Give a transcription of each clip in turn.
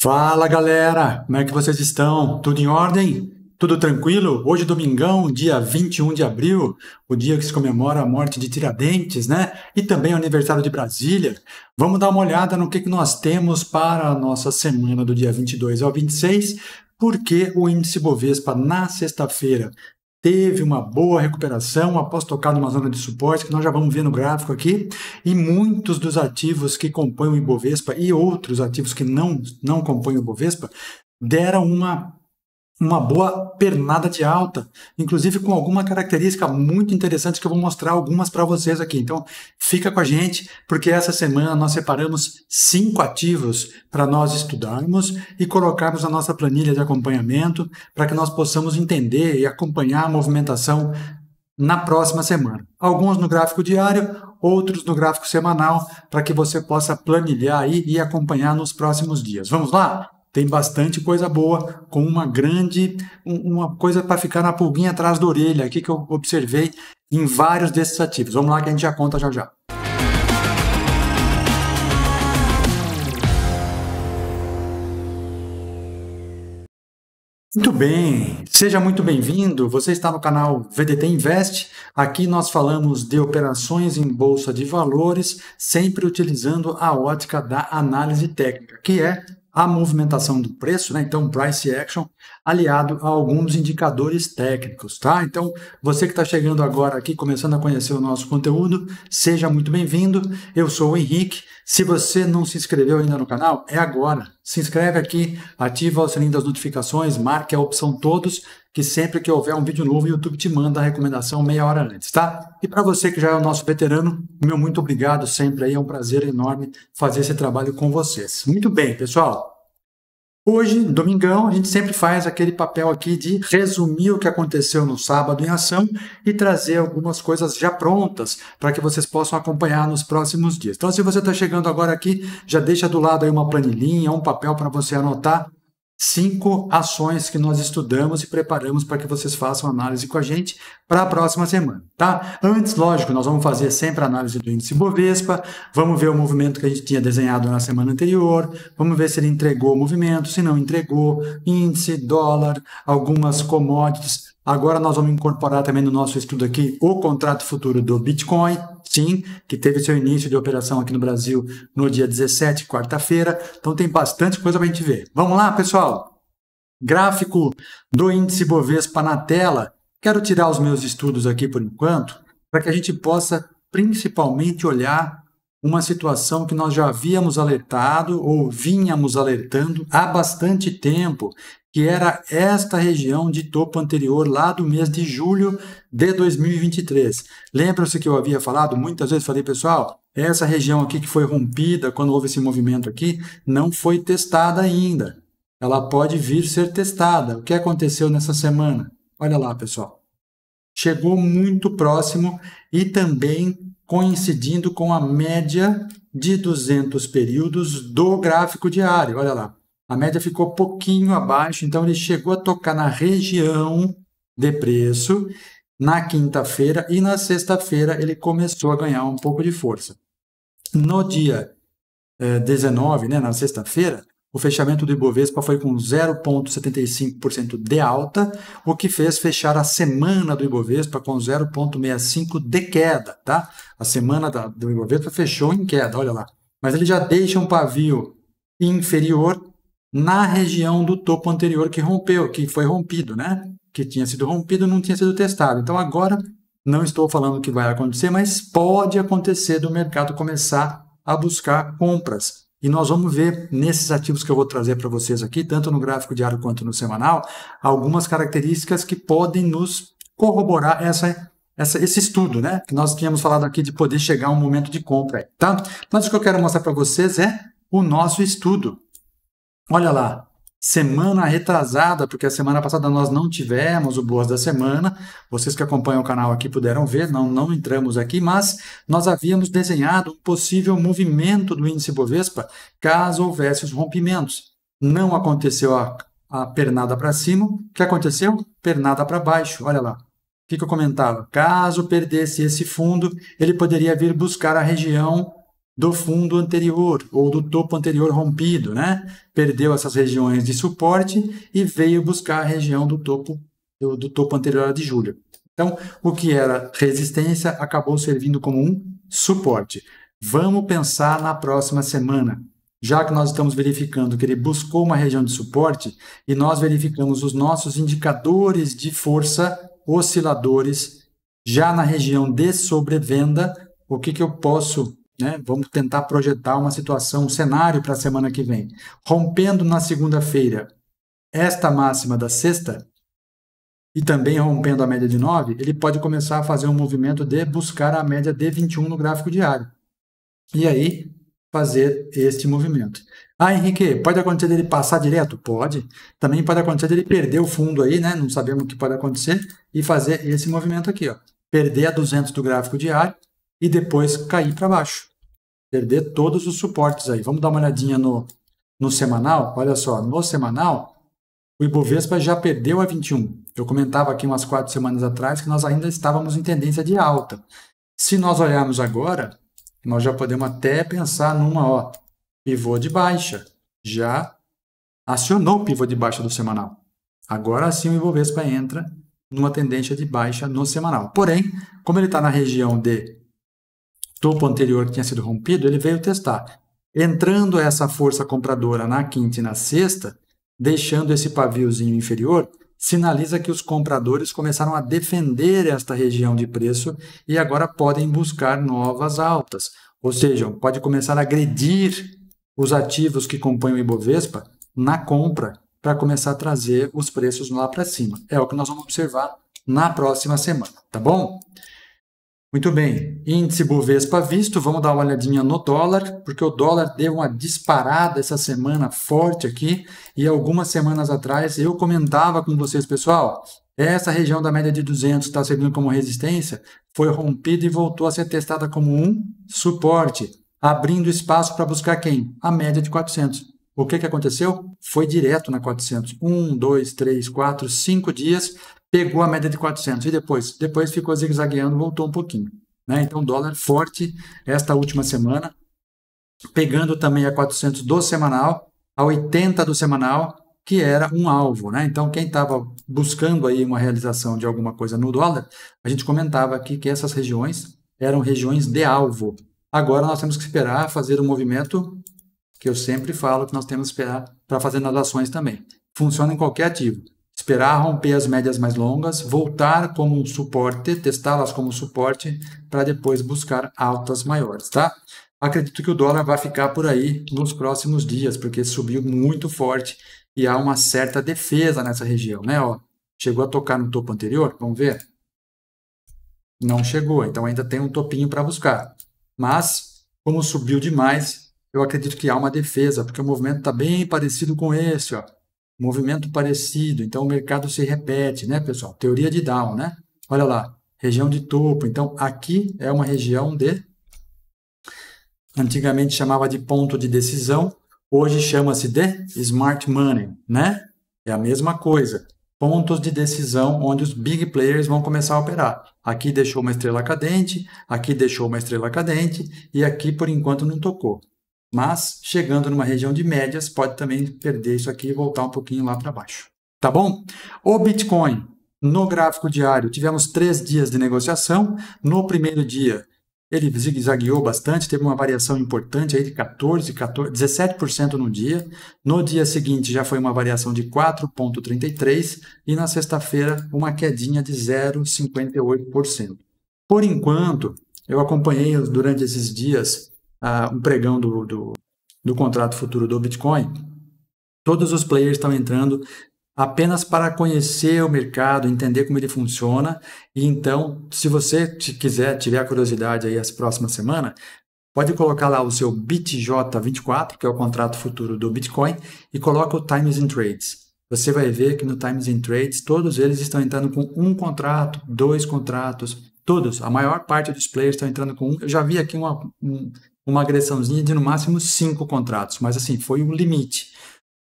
Fala galera, como é que vocês estão? Tudo em ordem? Tudo tranquilo? Hoje domingão, dia 21 de abril, o dia que se comemora a morte de Tiradentes, né? E também o aniversário de Brasília. Vamos dar uma olhada no que, que nós temos para a nossa semana do dia 22 ao 26, porque o índice Bovespa na sexta-feira teve uma boa recuperação após tocar numa zona de suporte, que nós já vamos ver no gráfico aqui, e muitos dos ativos que compõem o Ibovespa e outros ativos que não, não compõem o Ibovespa deram uma uma boa pernada de alta, inclusive com alguma característica muito interessante que eu vou mostrar algumas para vocês aqui. Então, fica com a gente, porque essa semana nós separamos cinco ativos para nós estudarmos e colocarmos na nossa planilha de acompanhamento para que nós possamos entender e acompanhar a movimentação na próxima semana. Alguns no gráfico diário, outros no gráfico semanal, para que você possa planilhar e acompanhar nos próximos dias. Vamos lá? tem bastante coisa boa, com uma grande, uma coisa para ficar na pulguinha atrás da orelha, aqui que eu observei em vários desses ativos. Vamos lá que a gente já conta já já. Muito bem, seja muito bem-vindo. Você está no canal VDT Invest. Aqui nós falamos de operações em bolsa de valores, sempre utilizando a ótica da análise técnica, que é a movimentação do preço, né? Então, price action aliado a alguns indicadores técnicos, tá? Então, você que está chegando agora aqui, começando a conhecer o nosso conteúdo, seja muito bem-vindo. Eu sou o Henrique. Se você não se inscreveu ainda no canal, é agora. Se inscreve aqui, ativa o sininho das notificações, marque a opção todos que sempre que houver um vídeo novo, o YouTube te manda a recomendação meia hora antes, tá? E para você que já é o nosso veterano, meu muito obrigado sempre aí, é um prazer enorme fazer esse trabalho com vocês. Muito bem, pessoal. Hoje, domingão, a gente sempre faz aquele papel aqui de resumir o que aconteceu no sábado em ação e trazer algumas coisas já prontas para que vocês possam acompanhar nos próximos dias. Então, se você está chegando agora aqui, já deixa do lado aí uma planilhinha, um papel para você anotar cinco ações que nós estudamos e preparamos para que vocês façam análise com a gente para a próxima semana, tá? Antes, lógico, nós vamos fazer sempre a análise do índice Bovespa, vamos ver o movimento que a gente tinha desenhado na semana anterior, vamos ver se ele entregou o movimento, se não entregou, índice, dólar, algumas commodities. Agora nós vamos incorporar também no nosso estudo aqui o contrato futuro do Bitcoin, Sim, que teve seu início de operação aqui no Brasil no dia 17, quarta-feira. Então tem bastante coisa para a gente ver. Vamos lá, pessoal? Gráfico do índice Bovespa na tela. Quero tirar os meus estudos aqui por enquanto, para que a gente possa principalmente olhar uma situação que nós já havíamos alertado ou vínhamos alertando há bastante tempo, que era esta região de topo anterior lá do mês de julho de 2023. Lembram-se que eu havia falado muitas vezes, falei, pessoal, essa região aqui que foi rompida quando houve esse movimento aqui, não foi testada ainda. Ela pode vir ser testada. O que aconteceu nessa semana? Olha lá, pessoal. Chegou muito próximo e também coincidindo com a média de 200 períodos do gráfico diário. Olha lá. A média ficou pouquinho abaixo, então ele chegou a tocar na região de preço na quinta-feira e na sexta-feira ele começou a ganhar um pouco de força. No dia 19, eh, né, na sexta-feira, o fechamento do Ibovespa foi com 0,75% de alta, o que fez fechar a semana do Ibovespa com 0,65% de queda. Tá? A semana da, do Ibovespa fechou em queda, olha lá. Mas ele já deixa um pavio inferior na região do topo anterior que rompeu, que foi rompido, né? que tinha sido rompido não tinha sido testado. Então agora não estou falando que vai acontecer, mas pode acontecer do mercado começar a buscar compras. E nós vamos ver nesses ativos que eu vou trazer para vocês aqui, tanto no gráfico diário quanto no semanal, algumas características que podem nos corroborar essa, essa, esse estudo, né? Que nós tínhamos falado aqui de poder chegar um momento de compra, tá? Mas o que eu quero mostrar para vocês é o nosso estudo. Olha lá, semana retrasada, porque a semana passada nós não tivemos o Boas da Semana. Vocês que acompanham o canal aqui puderam ver, não, não entramos aqui, mas nós havíamos desenhado um possível movimento do índice Bovespa caso houvesse os rompimentos. Não aconteceu a, a pernada para cima. O que aconteceu? Pernada para baixo. Olha lá. O que, que eu comentava? Caso perdesse esse fundo, ele poderia vir buscar a região do fundo anterior ou do topo anterior rompido, né? Perdeu essas regiões de suporte e veio buscar a região do topo do, do topo anterior de julho. Então, o que era resistência acabou servindo como um suporte. Vamos pensar na próxima semana. Já que nós estamos verificando que ele buscou uma região de suporte e nós verificamos os nossos indicadores de força osciladores já na região de sobrevenda, o que, que eu posso né? Vamos tentar projetar uma situação, um cenário para a semana que vem. Rompendo na segunda-feira esta máxima da sexta, e também rompendo a média de 9, ele pode começar a fazer um movimento de buscar a média de 21 no gráfico diário. E aí fazer este movimento. Ah, Henrique, pode acontecer dele passar direto? Pode. Também pode acontecer dele perder o fundo aí, né? Não sabemos o que pode acontecer e fazer esse movimento aqui, ó. Perder a 200 do gráfico diário e depois cair para baixo. Perder todos os suportes aí. Vamos dar uma olhadinha no, no semanal? Olha só, no semanal, o Ibovespa já perdeu a 21. Eu comentava aqui umas quatro semanas atrás que nós ainda estávamos em tendência de alta. Se nós olharmos agora, nós já podemos até pensar numa, ó, pivô de baixa. Já acionou o pivô de baixa do semanal. Agora sim o Ibovespa entra numa tendência de baixa no semanal. Porém, como ele está na região de topo anterior que tinha sido rompido, ele veio testar. Entrando essa força compradora na quinta e na sexta, deixando esse paviozinho inferior, sinaliza que os compradores começaram a defender esta região de preço e agora podem buscar novas altas. Ou seja, pode começar a agredir os ativos que compõem o Ibovespa na compra para começar a trazer os preços lá para cima. É o que nós vamos observar na próxima semana, tá bom? Muito bem, índice Bovespa visto, vamos dar uma olhadinha no dólar, porque o dólar deu uma disparada essa semana forte aqui, e algumas semanas atrás eu comentava com vocês, pessoal, essa região da média de 200 está servindo como resistência, foi rompida e voltou a ser testada como um suporte, abrindo espaço para buscar quem? A média de 400. O que, que aconteceu? Foi direto na 400. Um, dois, três, quatro, cinco dias pegou a média de 400 e depois, depois ficou zigue-zagueando, voltou um pouquinho. Né? Então, dólar forte esta última semana, pegando também a 400 do semanal, a 80 do semanal, que era um alvo. Né? Então, quem estava buscando aí uma realização de alguma coisa no dólar, a gente comentava aqui que essas regiões eram regiões de alvo. Agora nós temos que esperar fazer o um movimento que eu sempre falo que nós temos que esperar para fazer nas ações também. Funciona em qualquer ativo esperar romper as médias mais longas, voltar como um suporte, testá-las como suporte para depois buscar altas maiores, tá? Acredito que o dólar vai ficar por aí nos próximos dias, porque subiu muito forte e há uma certa defesa nessa região, né? Ó, chegou a tocar no topo anterior, vamos ver? Não chegou, então ainda tem um topinho para buscar. Mas, como subiu demais, eu acredito que há uma defesa, porque o movimento está bem parecido com esse, ó movimento parecido, então o mercado se repete, né, pessoal? Teoria de Down, né? Olha lá, região de topo. Então aqui é uma região de antigamente chamava de ponto de decisão, hoje chama-se de smart money, né? É a mesma coisa. Pontos de decisão onde os big players vão começar a operar. Aqui deixou uma estrela cadente, aqui deixou uma estrela cadente e aqui por enquanto não tocou mas chegando numa região de médias, pode também perder isso aqui e voltar um pouquinho lá para baixo. Tá bom? O Bitcoin, no gráfico diário, tivemos três dias de negociação. No primeiro dia, ele zigue-zagueou bastante, teve uma variação importante aí de 14, 14 17% no dia. No dia seguinte já foi uma variação de 4.33 e na sexta-feira uma quedinha de 0.58%. Por enquanto, eu acompanhei durante esses dias uh, um pregão do, do, do contrato futuro do Bitcoin, todos os players estão entrando apenas para conhecer o mercado, entender como ele funciona. E então, se você quiser, tiver a curiosidade aí as próximas semanas, pode colocar lá o seu BitJ24, que é o contrato futuro do Bitcoin, e coloca o Times in Trades. Você vai ver que no Times in Trades todos eles estão entrando com um contrato, dois contratos, todos. A maior parte dos players estão entrando com um. Eu já vi aqui uma, um, uma agressãozinha de no máximo cinco contratos, mas assim, foi o limite.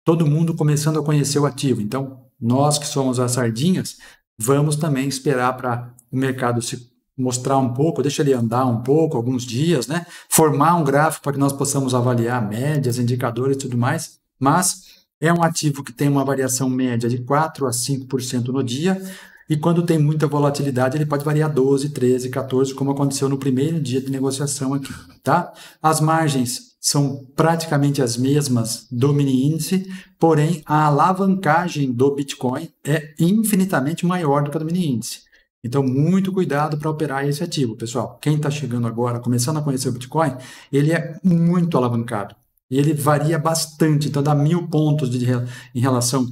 Todo mundo começando a conhecer o ativo. Então, nós que somos as sardinhas, vamos também esperar para o mercado se mostrar um pouco, deixa ele andar um pouco, alguns dias, né? Formar um gráfico para que nós possamos avaliar médias, indicadores e tudo mais. Mas é um ativo que tem uma variação média de 4 a 5% no dia, e quando tem muita volatilidade, ele pode variar 12, 13, 14, como aconteceu no primeiro dia de negociação aqui, tá? As margens são praticamente as mesmas do mini índice, porém a alavancagem do Bitcoin é infinitamente maior do que a do mini índice. Então, muito cuidado para operar esse ativo, pessoal. Quem está chegando agora, começando a conhecer o Bitcoin, ele é muito alavancado. Ele varia bastante, então dá mil pontos de, em relação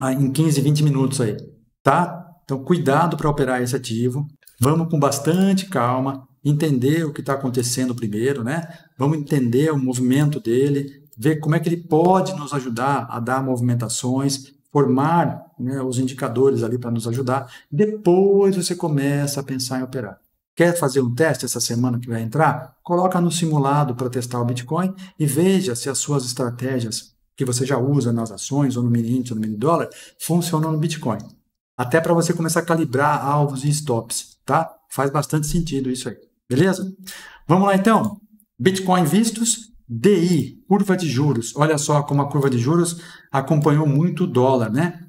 a, em 15, 20 minutos aí tá? Então, cuidado para operar esse ativo. Vamos com bastante calma, entender o que está acontecendo primeiro, né? Vamos entender o movimento dele, ver como é que ele pode nos ajudar a dar movimentações, formar né, os indicadores ali para nos ajudar. Depois você começa a pensar em operar. Quer fazer um teste essa semana que vai entrar? Coloca no simulado para testar o Bitcoin e veja se as suas estratégias que você já usa nas ações, ou no mini índice, ou no mini dólar, funcionam no Bitcoin até para você começar a calibrar alvos e stops, tá? Faz bastante sentido isso aí, beleza? Vamos lá então. Bitcoin vistos, DI, curva de juros. Olha só como a curva de juros acompanhou muito o dólar, né?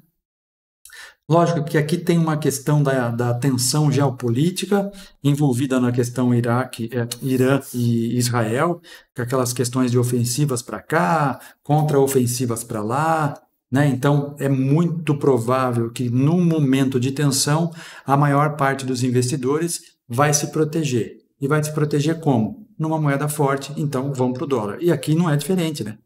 Lógico que aqui tem uma questão da, da tensão geopolítica envolvida na questão Iraque, é, Irã e Israel, com aquelas questões de ofensivas para cá, contra-ofensivas para lá, né? Então, é muito provável que no momento de tensão, a maior parte dos investidores vai se proteger. E vai se proteger como? Numa moeda forte, então vão para o dólar. E aqui não é diferente, né?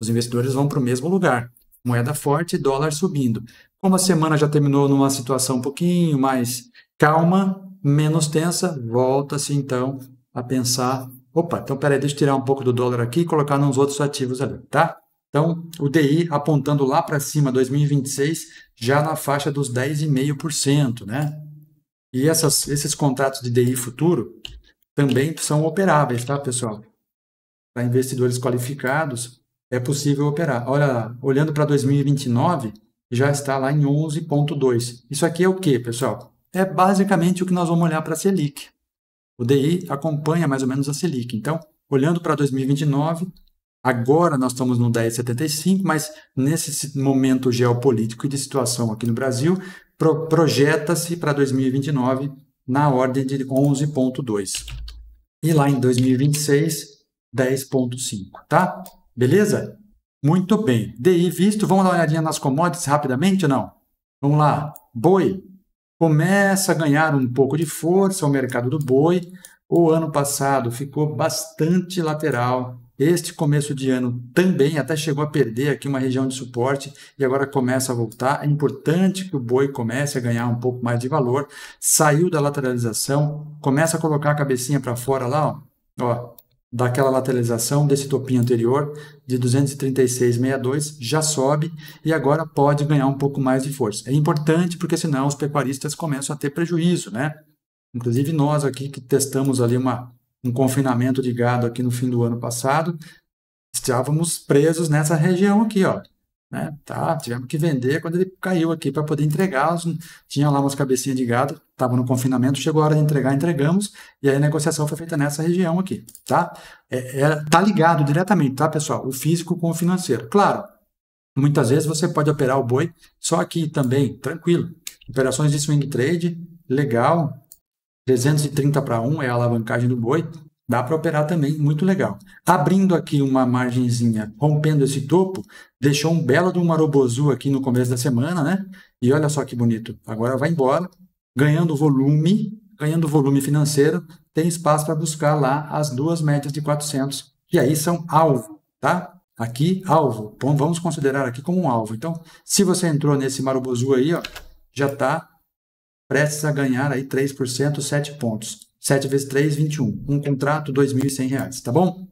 Os investidores vão para o mesmo lugar. Moeda forte, dólar subindo. Como a semana já terminou numa situação um pouquinho mais calma, menos tensa, volta-se então a pensar: opa, então peraí, deixa eu tirar um pouco do dólar aqui e colocar nos outros ativos ali, tá? Então, o DI apontando lá para cima, 2026, já na faixa dos 10,5%, né? E essas, esses contratos de DI futuro também são operáveis, tá, pessoal? Para investidores qualificados, é possível operar. Olha, olhando para 2029, já está lá em 11,2. Isso aqui é o que, pessoal? É basicamente o que nós vamos olhar para a Selic. O DI acompanha mais ou menos a Selic. Então, olhando para 2029, Agora nós estamos no 10,75, mas nesse momento geopolítico e de situação aqui no Brasil, pro projeta-se para 2029 na ordem de 11,2. E lá em 2026, 10,5, tá? Beleza? Muito bem. DI visto, vamos dar uma olhadinha nas commodities rapidamente ou não? Vamos lá. Boi começa a ganhar um pouco de força o mercado do boi. O ano passado ficou bastante lateral este começo de ano também até chegou a perder aqui uma região de suporte e agora começa a voltar. É importante que o boi comece a ganhar um pouco mais de valor. Saiu da lateralização, começa a colocar a cabecinha para fora lá, ó, ó, daquela lateralização desse topinho anterior de 236,62 já sobe e agora pode ganhar um pouco mais de força. É importante porque senão os pecuaristas começam a ter prejuízo, né? Inclusive nós aqui que testamos ali uma um confinamento de gado aqui no fim do ano passado, estávamos presos nessa região aqui, ó. Né? Tá, tivemos que vender quando ele caiu aqui para poder entregar. Os, tinha lá umas cabecinhas de gado, estava no confinamento, chegou a hora de entregar, entregamos, e aí a negociação foi feita nessa região aqui, tá? É, é, tá ligado diretamente, tá, pessoal? O físico com o financeiro. Claro, muitas vezes você pode operar o boi só aqui também, tranquilo. Operações de swing trade, legal, 330 para 1 é a alavancagem do boi, dá para operar também, muito legal. Abrindo aqui uma margenzinha, rompendo esse topo, deixou um belo de um marobozu aqui no começo da semana, né? E olha só que bonito, agora vai embora, ganhando volume, ganhando volume financeiro, tem espaço para buscar lá as duas médias de 400, que aí são alvo, tá? Aqui, alvo, vamos considerar aqui como um alvo. Então, se você entrou nesse marobozu aí, ó, já está prestes a ganhar aí 3%, 7 pontos. 7 vezes 3, 21. Um contrato, R$ 2.100, tá bom?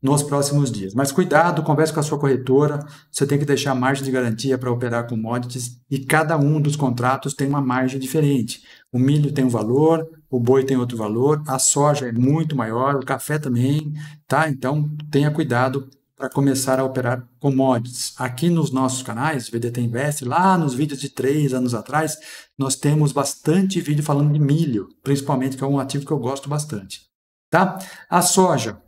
Nos próximos dias. Mas cuidado, converse com a sua corretora. Você tem que deixar margem de garantia para operar commodities e cada um dos contratos tem uma margem diferente. O milho tem um valor, o boi tem outro valor, a soja é muito maior, o café também, tá? Então tenha cuidado para começar a operar commodities. Aqui nos nossos canais, VDT Invest, lá nos vídeos de três anos atrás, nós temos bastante vídeo falando de milho, principalmente, que é um ativo que eu gosto bastante. Tá? A soja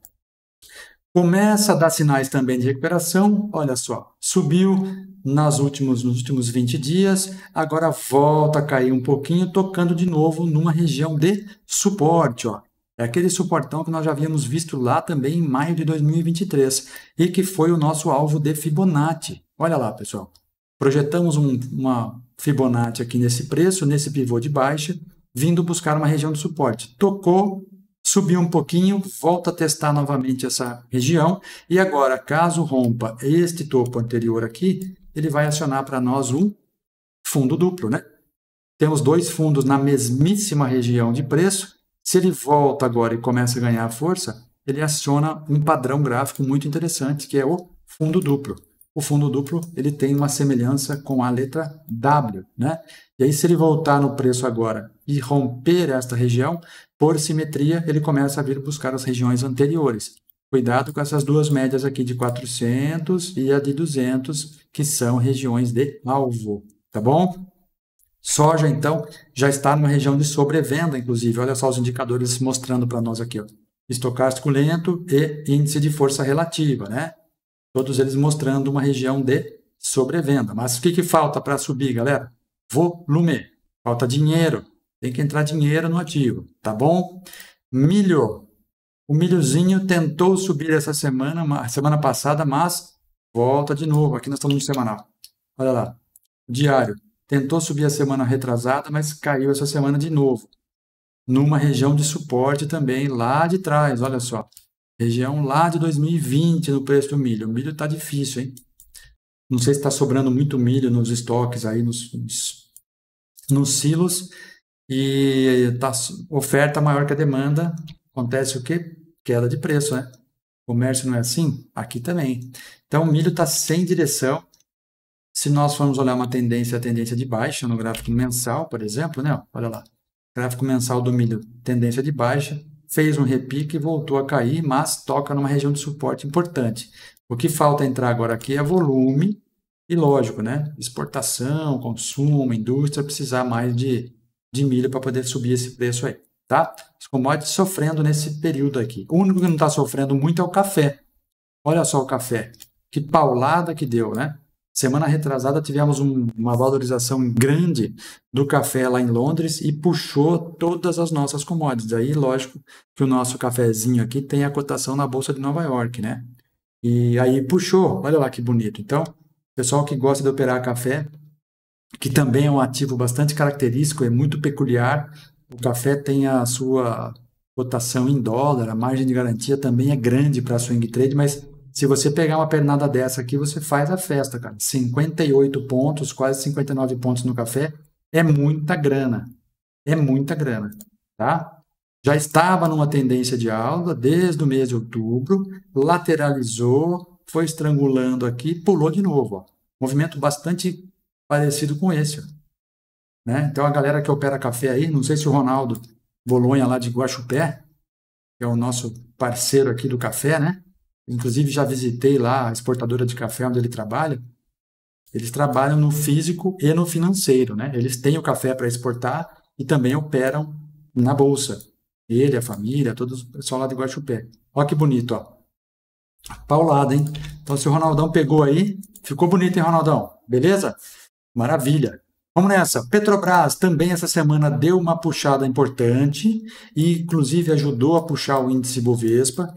começa a dar sinais também de recuperação. Olha só, subiu nas últimos, nos últimos 20 dias, agora volta a cair um pouquinho, tocando de novo numa região de suporte. Ó. É aquele suportão que nós já havíamos visto lá também em maio de 2023 e que foi o nosso alvo de Fibonacci. Olha lá, pessoal. Projetamos um, uma Fibonacci aqui nesse preço, nesse pivô de baixa, vindo buscar uma região de suporte. Tocou, subiu um pouquinho, volta a testar novamente essa região e agora, caso rompa este topo anterior aqui, ele vai acionar para nós um fundo duplo, né? Temos dois fundos na mesmíssima região de preço se ele volta agora e começa a ganhar força, ele aciona um padrão gráfico muito interessante, que é o fundo duplo. O fundo duplo ele tem uma semelhança com a letra W, né? E aí se ele voltar no preço agora e romper esta região, por simetria ele começa a vir buscar as regiões anteriores. Cuidado com essas duas médias aqui de 400 e a de 200, que são regiões de alvo, tá bom? Soja, então, já está numa região de sobrevenda, inclusive. Olha só os indicadores mostrando para nós aqui. Ó. Estocástico lento e índice de força relativa, né? Todos eles mostrando uma região de sobrevenda. Mas o que, que falta para subir, galera? Volume. Falta dinheiro. Tem que entrar dinheiro no ativo, tá bom? Milho. O milhozinho tentou subir essa semana, semana passada, mas volta de novo. Aqui nós estamos no semanal. Olha lá. Diário tentou subir a semana retrasada, mas caiu essa semana de novo, numa região de suporte também, lá de trás, olha só. Região lá de 2020 no preço do milho. O milho está difícil, hein? Não sei se está sobrando muito milho nos estoques aí, nos, nos, nos silos. E tá, oferta maior que a demanda. Acontece o quê? Queda de preço, né? Comércio não é assim? Aqui também. Então, o milho está sem direção. Se nós formos olhar uma tendência, a tendência de baixa no gráfico mensal, por exemplo, né? Olha lá, gráfico mensal do milho, tendência de baixa, fez um repique e voltou a cair, mas toca numa região de suporte importante. O que falta entrar agora aqui é volume e, lógico, né? Exportação, consumo, indústria precisar mais de, de milho para poder subir esse preço aí, tá? Os commodities sofrendo nesse período aqui. O único que não está sofrendo muito é o café. Olha só o café. Que paulada que deu, né? Semana retrasada tivemos um, uma valorização grande do café lá em Londres e puxou todas as nossas commodities. Aí, lógico, que o nosso cafezinho aqui tem a cotação na Bolsa de Nova York, né? E aí puxou, olha lá que bonito. Então, pessoal que gosta de operar café, que também é um ativo bastante característico, é muito peculiar. O café tem a sua cotação em dólar, a margem de garantia também é grande para swing trade, mas se você pegar uma pernada dessa aqui, você faz a festa, cara. 58 pontos, quase 59 pontos no café, é muita grana. É muita grana, tá? Já estava numa tendência de alta desde o mês de outubro, lateralizou, foi estrangulando aqui, pulou de novo, ó. Movimento bastante parecido com esse, ó. Né? Então a galera que opera café aí, não sei se o Ronaldo Bolonha lá de Guaxupé, que é o nosso parceiro aqui do café, né? Inclusive, já visitei lá a exportadora de café onde ele trabalha. Eles trabalham no físico e no financeiro, né? Eles têm o café para exportar e também operam na bolsa. Ele, a família, todos o pessoal lá de Guaxupé. Olha que bonito, ó. Paulada, hein? Então, se o Ronaldão pegou aí, ficou bonito, hein, Ronaldão? Beleza? Maravilha. Vamos nessa. Petrobras também essa semana deu uma puxada importante e inclusive ajudou a puxar o índice Bovespa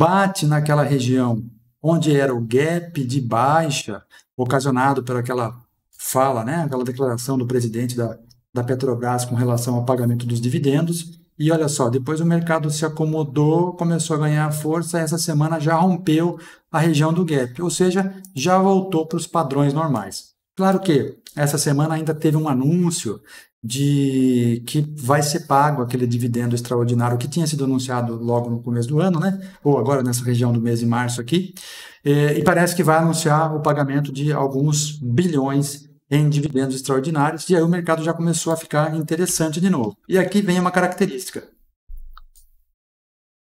bate naquela região onde era o gap de baixa ocasionado por aquela fala, né, aquela declaração do presidente da, da Petrobras com relação ao pagamento dos dividendos. E olha só, depois o mercado se acomodou, começou a ganhar força, essa semana já rompeu a região do gap, ou seja, já voltou para os padrões normais. Claro que essa semana ainda teve um anúncio de que vai ser pago aquele dividendo extraordinário que tinha sido anunciado logo no começo do ano, né? Ou agora nessa região do mês de março aqui. E, parece que vai anunciar o pagamento de alguns bilhões em dividendos extraordinários. E aí o mercado já começou a ficar interessante de novo. E aqui vem uma característica.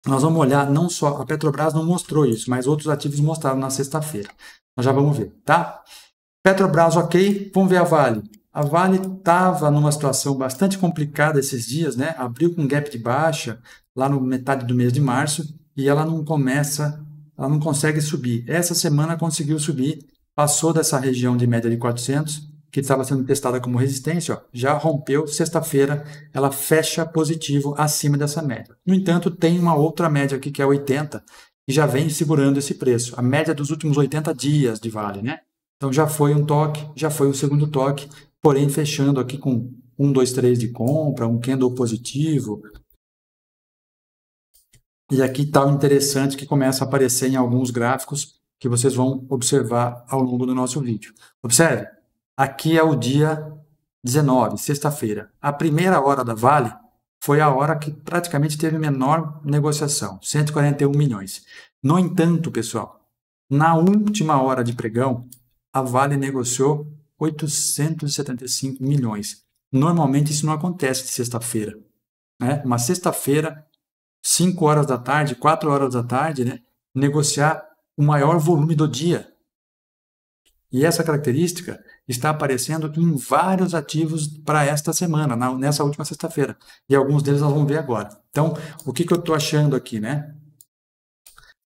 Nós vamos olhar não só a Petrobras não mostrou isso, mas outros ativos mostraram na sexta-feira. Nós já vamos ver, tá? Petrobras, ok, vamos ver a Vale. A Vale estava numa situação bastante complicada esses dias, né? Abriu com um gap de baixa lá no metade do mês de março e ela não começa, ela não consegue subir. Essa semana conseguiu subir, passou dessa região de média de 400 que estava sendo testada como resistência, ó, já rompeu. Sexta-feira ela fecha positivo acima dessa média. No entanto, tem uma outra média aqui que é 80 e já vem segurando esse preço. A média dos últimos 80 dias de Vale, né? Então já foi um toque, já foi um segundo toque, porém fechando aqui com um, dois, três de compra, um candle positivo. E aqui está o interessante que começa a aparecer em alguns gráficos que vocês vão observar ao longo do nosso vídeo. Observe, aqui é o dia 19, sexta-feira. A primeira hora da Vale foi a hora que praticamente teve menor negociação, 141 milhões. No entanto, pessoal, na última hora de pregão, a Vale negociou 875 milhões. Normalmente isso não acontece de sexta-feira. Né? Uma sexta-feira, 5 horas da tarde, 4 horas da tarde, né? negociar o maior volume do dia. E essa característica está aparecendo em vários ativos para esta semana, na, nessa última sexta-feira. E alguns deles nós vamos ver agora. Então, o que, que eu estou achando aqui, né?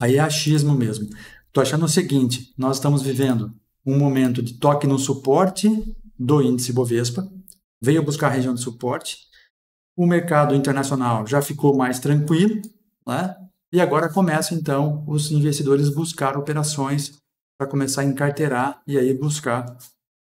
Aí é achismo mesmo. Estou achando o seguinte: nós estamos vivendo um momento de toque no suporte do índice Bovespa, veio buscar a região de suporte, o mercado internacional já ficou mais tranquilo, né? e agora começa então os investidores buscar operações para começar a encarteirar e aí buscar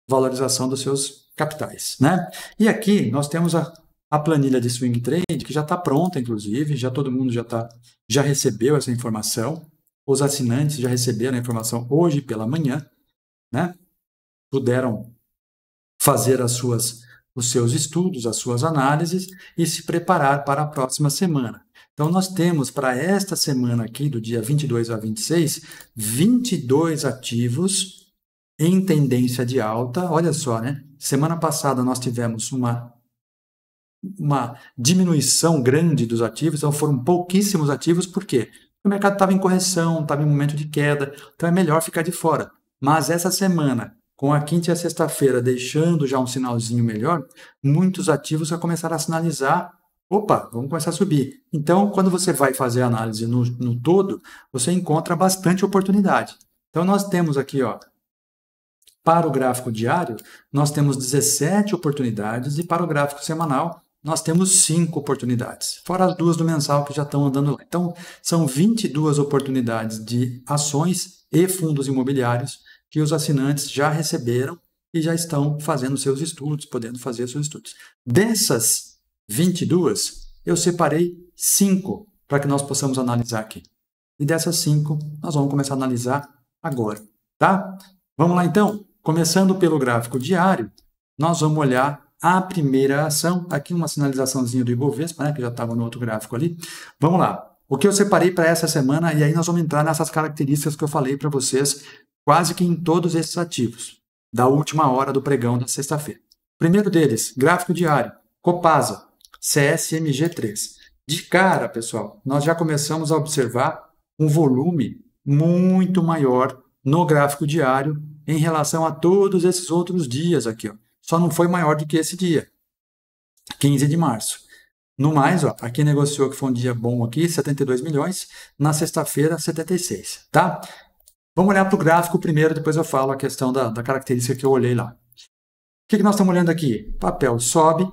valorização dos seus capitais. Né? E aqui nós temos a, a planilha de swing trade, que já está pronta, inclusive, já todo mundo já, tá, já recebeu essa informação, os assinantes já receberam a informação hoje pela manhã né? Puderam fazer as suas, os seus estudos, as suas análises e se preparar para a próxima semana. Então, nós temos para esta semana aqui, do dia 22 a 26, 22 ativos em tendência de alta. Olha só, né? Semana passada nós tivemos uma, uma diminuição grande dos ativos, então foram pouquíssimos ativos, por quê? O mercado estava em correção, estava em momento de queda, então é melhor ficar de fora. Mas essa semana, com a quinta e a sexta-feira deixando já um sinalzinho melhor, muitos ativos já começaram a sinalizar opa, vamos começar a subir. Então, quando você vai fazer a análise no, no todo, você encontra bastante oportunidade. Então, nós temos aqui, ó, para o gráfico diário, nós temos 17 oportunidades e para o gráfico semanal, nós temos 5 oportunidades, fora as duas do mensal que já estão andando lá. Então, são 22 oportunidades de ações e fundos imobiliários que os assinantes já receberam e já estão fazendo seus estudos, podendo fazer seus estudos. Dessas 22, eu separei 5 para que nós possamos analisar aqui. E dessas 5, nós vamos começar a analisar agora, tá? Vamos lá então, começando pelo gráfico diário, nós vamos olhar a primeira ação, tá aqui uma sinalizaçãozinha do Ibovespa, né, que já estava no outro gráfico ali. Vamos lá. O que eu separei para essa semana, e aí nós vamos entrar nessas características que eu falei para vocês quase que em todos esses ativos, da última hora do pregão da sexta-feira. Primeiro deles, gráfico diário, Copasa, CSMG3. De cara, pessoal, nós já começamos a observar um volume muito maior no gráfico diário em relação a todos esses outros dias aqui. Ó. Só não foi maior do que esse dia, 15 de março. No mais, ó, aqui negociou que foi um dia bom aqui, 72 milhões, na sexta-feira 76, tá? Vamos olhar para o gráfico primeiro, depois eu falo a questão da, da característica que eu olhei lá. O que, que nós estamos olhando aqui? Papel sobe,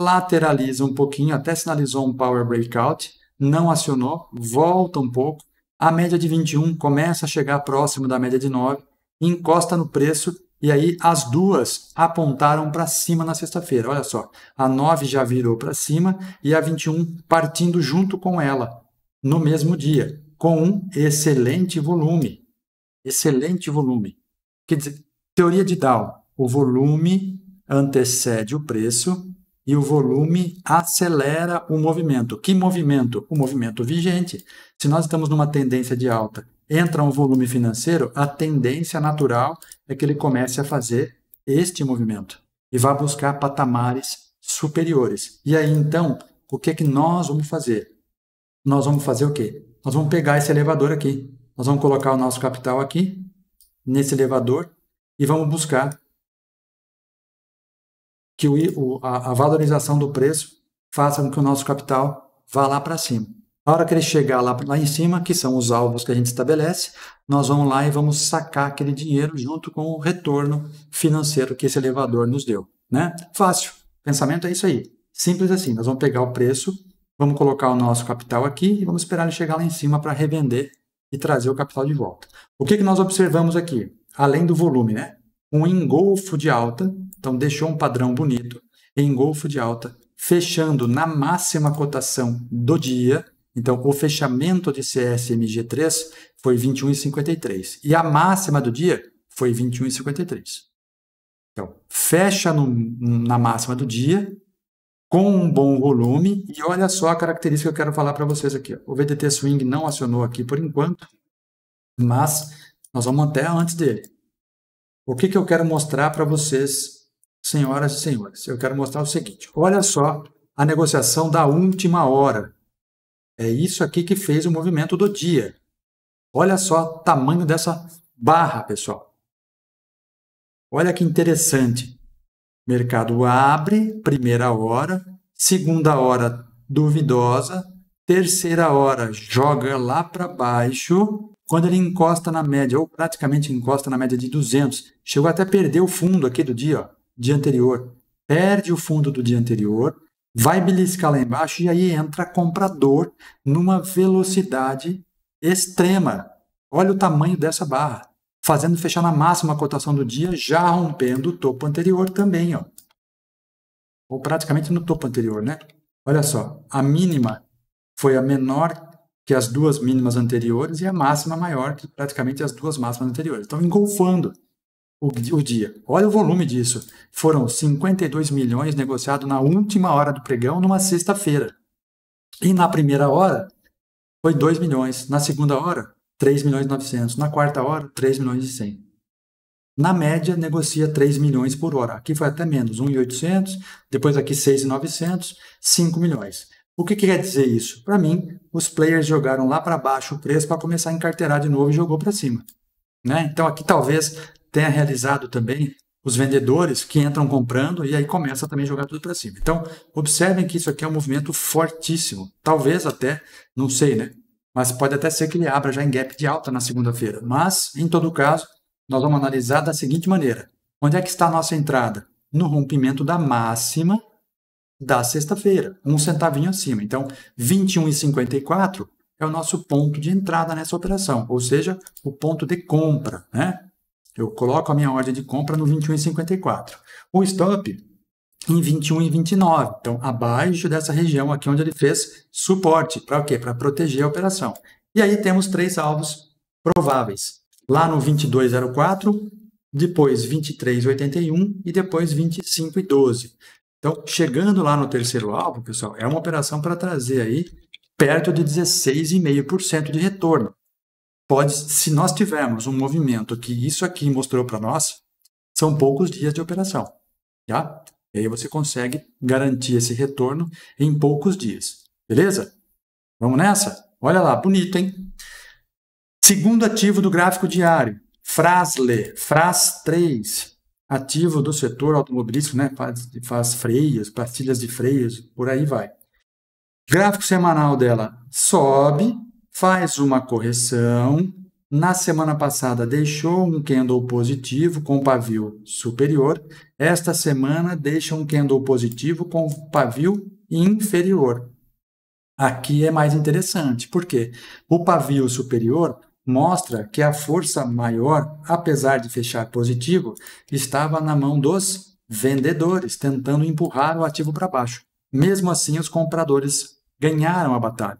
lateraliza um pouquinho, até sinalizou um power breakout, não acionou, volta um pouco, a média de 21 começa a chegar próximo da média de 9, encosta no preço e aí as duas apontaram para cima na sexta-feira. Olha só, a 9 já virou para cima e a 21 partindo junto com ela no mesmo dia, com um excelente volume excelente volume. Quer dizer, teoria de Dow, o volume antecede o preço e o volume acelera o movimento. Que movimento? O movimento vigente. Se nós estamos numa tendência de alta, entra um volume financeiro, a tendência natural é que ele comece a fazer este movimento e vá buscar patamares superiores. E aí então, o que é que nós vamos fazer? Nós vamos fazer o quê? Nós vamos pegar esse elevador aqui. Nós vamos colocar o nosso capital aqui, nesse elevador, e vamos buscar que o, a, a valorização do preço faça com que o nosso capital vá lá para cima. Na hora que ele chegar lá, lá em cima, que são os alvos que a gente estabelece, nós vamos lá e vamos sacar aquele dinheiro junto com o retorno financeiro que esse elevador nos deu. Né? Fácil. Pensamento é isso aí. Simples assim. Nós vamos pegar o preço, vamos colocar o nosso capital aqui e vamos esperar ele chegar lá em cima para revender e trazer o capital de volta. O que, que nós observamos aqui? Além do volume, né? Um engolfo de alta, então deixou um padrão bonito, engolfo de alta, fechando na máxima cotação do dia. Então, o fechamento de CSMG3 foi 21,53 e a máxima do dia foi 21,53. Então, fecha no, na máxima do dia com um bom volume. E olha só a característica que eu quero falar para vocês aqui. O VDT Swing não acionou aqui por enquanto, mas nós vamos até antes dele. O que, que eu quero mostrar para vocês, senhoras e senhores? Eu quero mostrar o seguinte. Olha só a negociação da última hora. É isso aqui que fez o movimento do dia. Olha só o tamanho dessa barra, pessoal. Olha que interessante mercado abre, primeira hora, segunda hora duvidosa, terceira hora joga lá para baixo. Quando ele encosta na média, ou praticamente encosta na média de 200, chegou até a perder o fundo aqui do dia, ó, dia anterior. Perde o fundo do dia anterior, vai beliscar lá embaixo e aí entra comprador numa velocidade extrema. Olha o tamanho dessa barra fazendo fechar na máxima a cotação do dia, já rompendo o topo anterior também, ó. Ou praticamente no topo anterior, né? Olha só, a mínima foi a menor que as duas mínimas anteriores e a máxima maior que praticamente as duas máximas anteriores. Estão engolfando o, o dia. Olha o volume disso. Foram 52 milhões negociados na última hora do pregão, numa sexta-feira. E na primeira hora, foi 2 milhões. Na segunda hora, 3 milhões e 900. Na quarta hora, 3 milhões e 100. Na média, negocia 3 milhões por hora. Aqui foi até menos, 1,800, depois aqui 6,900, 5 milhões. O que, que quer dizer isso? Para mim, os players jogaram lá para baixo o preço para começar a encarteirar de novo e jogou para cima. Né? Então aqui talvez tenha realizado também os vendedores que entram comprando e aí começa também a jogar tudo para cima. Então, observem que isso aqui é um movimento fortíssimo. Talvez até, não sei, né? Mas pode até ser que ele abra já em gap de alta na segunda-feira. Mas, em todo caso, nós vamos analisar da seguinte maneira. Onde é que está a nossa entrada? No rompimento da máxima da sexta-feira, um centavinho acima. Então, 21,54 é o nosso ponto de entrada nessa operação, ou seja, o ponto de compra. Né? Eu coloco a minha ordem de compra no 21,54. O stop em 21 e 29. Então, abaixo dessa região aqui onde ele fez suporte. Para quê? Para proteger a operação. E aí temos três alvos prováveis. Lá no 2204, depois 2381 e depois 2512. Então, chegando lá no terceiro alvo, pessoal, é uma operação para trazer aí perto de 16,5% de retorno. Pode, se nós tivermos um movimento que isso aqui mostrou para nós, são poucos dias de operação, já. Tá? E aí você consegue garantir esse retorno em poucos dias. Beleza? Vamos nessa? Olha lá, bonito, hein? Segundo ativo do gráfico diário, Frasle, Fras 3, ativo do setor automobilístico, né? Faz, faz freios, pastilhas de freios, por aí vai. Gráfico semanal dela sobe, faz uma correção, na semana passada deixou um candle positivo com pavio superior. Esta semana deixa um candle positivo com pavio inferior. Aqui é mais interessante, porque o pavio superior mostra que a força maior, apesar de fechar positivo, estava na mão dos vendedores, tentando empurrar o ativo para baixo. Mesmo assim, os compradores ganharam a batalha.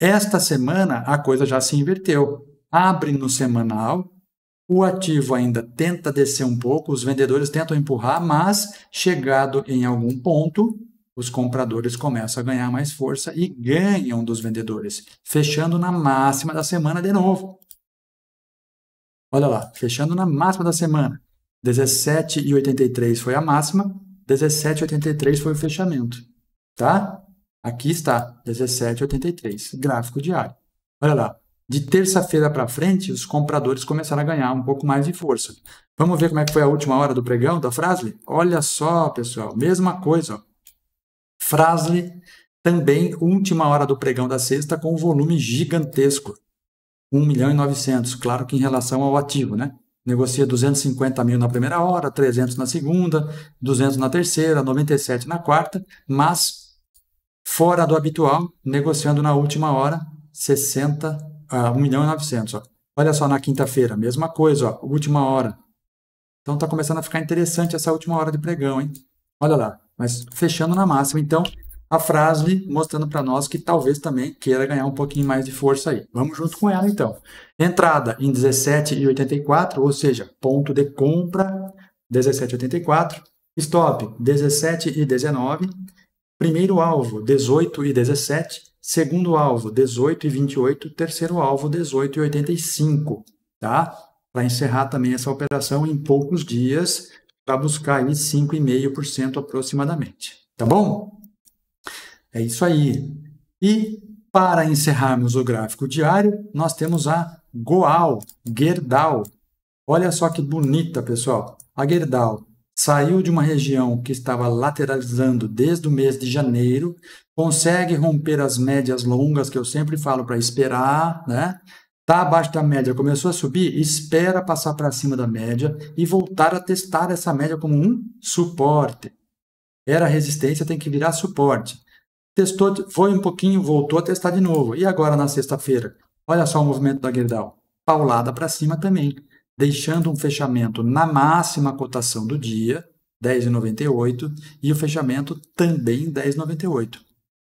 Esta semana, a coisa já se inverteu abre no semanal, o ativo ainda tenta descer um pouco, os vendedores tentam empurrar, mas chegado em algum ponto, os compradores começam a ganhar mais força e ganham dos vendedores, fechando na máxima da semana de novo. Olha lá, fechando na máxima da semana. 17,83 foi a máxima, 17,83 foi o fechamento, tá? Aqui está, 17,83, gráfico diário. Olha lá, de terça-feira para frente, os compradores começaram a ganhar um pouco mais de força. Vamos ver como é que foi a última hora do pregão da Frasle? Olha só, pessoal, mesma coisa. Ó. Frasle também, última hora do pregão da sexta, com um volume gigantesco. 1 milhão e 900, claro que em relação ao ativo, né? Negocia 250 mil na primeira hora, 300 na segunda, 200 na terceira, 97 na quarta, mas fora do habitual, negociando na última hora, 60 1 milhão e 900, ó. Olha só na quinta-feira, mesma coisa, ó, última hora. Então está começando a ficar interessante essa última hora de pregão, hein? Olha lá, mas fechando na máxima, então a frase mostrando para nós que talvez também queira ganhar um pouquinho mais de força aí. Vamos junto com ela então. Entrada em 17,84, ou seja, ponto de compra 17,84, stop 17 e 19, primeiro alvo 18 e 17 Segundo alvo, 18 e 28. Terceiro alvo, 18 e 85. Tá? Para encerrar também essa operação em poucos dias, para buscar aí 5,5% aproximadamente. Tá bom? É isso aí. E para encerrarmos o gráfico diário, nós temos a Goal, Gerdau. Olha só que bonita, pessoal. A Gerdau saiu de uma região que estava lateralizando desde o mês de janeiro, consegue romper as médias longas que eu sempre falo para esperar, né? Tá abaixo da média, começou a subir, espera passar para cima da média e voltar a testar essa média como um suporte. Era resistência, tem que virar suporte. Testou, foi um pouquinho, voltou a testar de novo. E agora na sexta-feira, olha só o movimento da Gerdau, paulada para cima também deixando um fechamento na máxima cotação do dia, 10,98, e o fechamento também 10,98.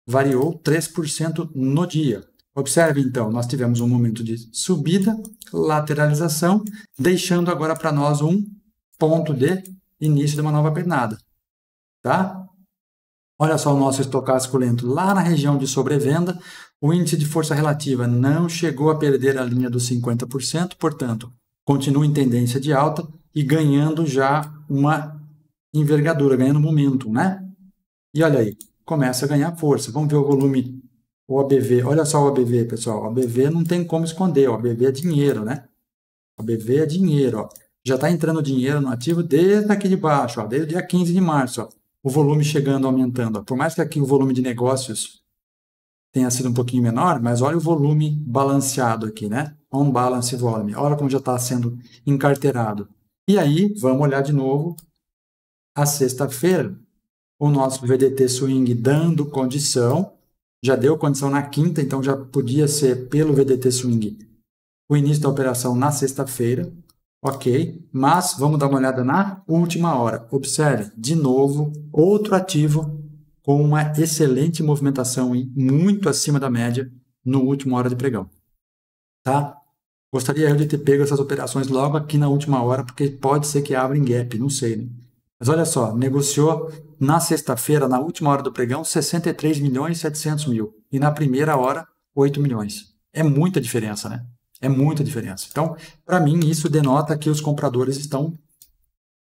Variou 3% no dia. Observe então, nós tivemos um momento de subida, lateralização, deixando agora para nós um ponto de início de uma nova pernada. Tá? Olha só o nosso estocástico lento lá na região de sobrevenda. O índice de força relativa não chegou a perder a linha dos 50%, portanto, continua em tendência de alta e ganhando já uma envergadura, ganhando momento, né? E olha aí, começa a ganhar força. Vamos ver o volume, o ABV. Olha só o ABV, pessoal. O ABV não tem como esconder, o ABV é dinheiro, né? O ABV é dinheiro, ó. Já está entrando dinheiro no ativo desde aqui de baixo, ó, desde o dia 15 de março. Ó. O volume chegando, aumentando. Ó. Por mais que aqui o volume de negócios tenha sido um pouquinho menor, mas olha o volume balanceado aqui, né? On balance volume. Olha como já está sendo encarteirado. E aí, vamos olhar de novo a sexta-feira. O nosso VDT swing dando condição, já deu condição na quinta, então já podia ser pelo VDT swing o início da operação na sexta-feira, ok? Mas vamos dar uma olhada na última hora. Observe, de novo, outro ativo com uma excelente movimentação e muito acima da média no último hora de pregão. Tá? Gostaria de ter pego essas operações logo aqui na última hora, porque pode ser que abra em gap, não sei. Né? Mas olha só, negociou na sexta-feira, na última hora do pregão, 63 milhões e 700 mil. E na primeira hora, 8 milhões. É muita diferença, né? É muita diferença. Então, para mim, isso denota que os compradores estão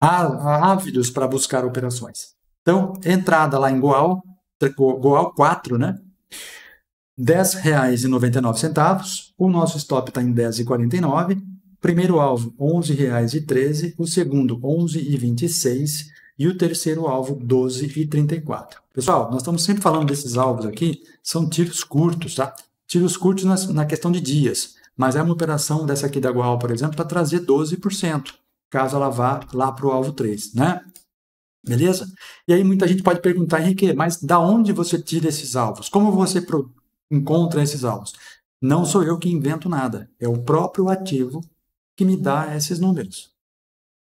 ávidos para buscar operações. Então, entrada lá em Goal, Goal 4, né? R$10,99. O nosso stop está em R$10,49. Primeiro alvo, R$11,13. O segundo, R$11,26. E o terceiro alvo, R$12,34. Pessoal, nós estamos sempre falando desses alvos aqui, são tiros curtos, tá? Tiros curtos na, na questão de dias. Mas é uma operação dessa aqui da Goal, por exemplo, para tá trazer 12%, caso ela vá lá para o alvo 3, né? Beleza? E aí muita gente pode perguntar, Henrique, mas da onde você tira esses alvos? Como você encontra esses alvos? Não sou eu que invento nada, é o próprio ativo que me dá esses números.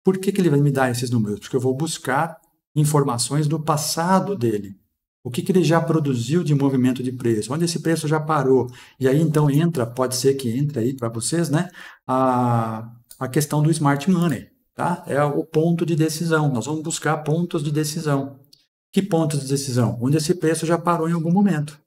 Por que, que ele vai me dar esses números? Porque eu vou buscar informações do passado dele. O que, que ele já produziu de movimento de preço? Onde esse preço já parou? E aí então entra, pode ser que entre aí para vocês, né? A, a questão do smart money. Tá? É o ponto de decisão. Nós vamos buscar pontos de decisão. Que pontos de decisão? Onde esse preço já parou em algum momento.